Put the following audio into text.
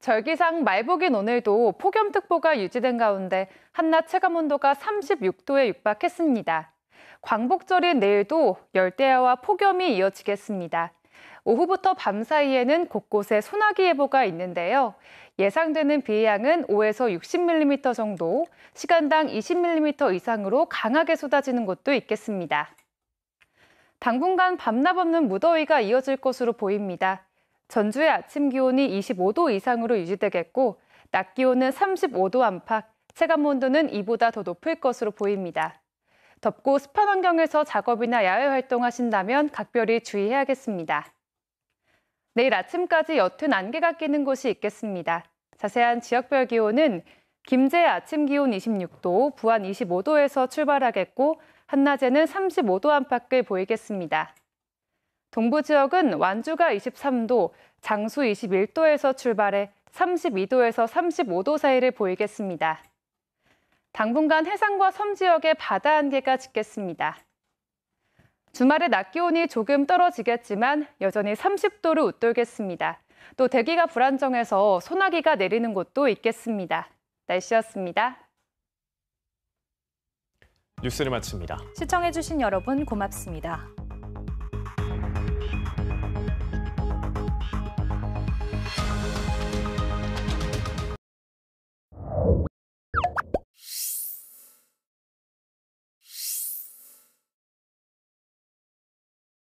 절기상 말복인 오늘도 폭염특보가 유지된 가운데 한낮 체감온도가 36도에 육박했습니다. 광복절인 내일도 열대야와 폭염이 이어지겠습니다. 오후부터 밤 사이에는 곳곳에 소나기 예보가 있는데요. 예상되는 비의 양은 5에서 60mm 정도, 시간당 20mm 이상으로 강하게 쏟아지는 곳도 있겠습니다. 당분간 밤낮 없는 무더위가 이어질 것으로 보입니다. 전주의 아침 기온이 25도 이상으로 유지되겠고 낮 기온은 35도 안팎, 체감 온도는 이보다 더 높을 것으로 보입니다. 덥고 습한 환경에서 작업이나 야외 활동하신다면 각별히 주의해야겠습니다. 내일 아침까지 옅은 안개가 끼는 곳이 있겠습니다. 자세한 지역별 기온은 김제 아침 기온 26도, 부안 25도에서 출발하겠고 한낮에는 35도 안팎을 보이겠습니다. 동부 지역은 완주가 23도, 장수 21도에서 출발해 32도에서 35도 사이를 보이겠습니다. 당분간 해상과 섬지역에 바다 안개가 짙겠습니다. 주말에 낮 기온이 조금 떨어지겠지만 여전히 30도를 웃돌겠습니다. 또 대기가 불안정해서 소나기가 내리는 곳도 있겠습니다. 날씨였습니다. 뉴스를 마칩니다. 시청해주신 여러분 고맙습니다.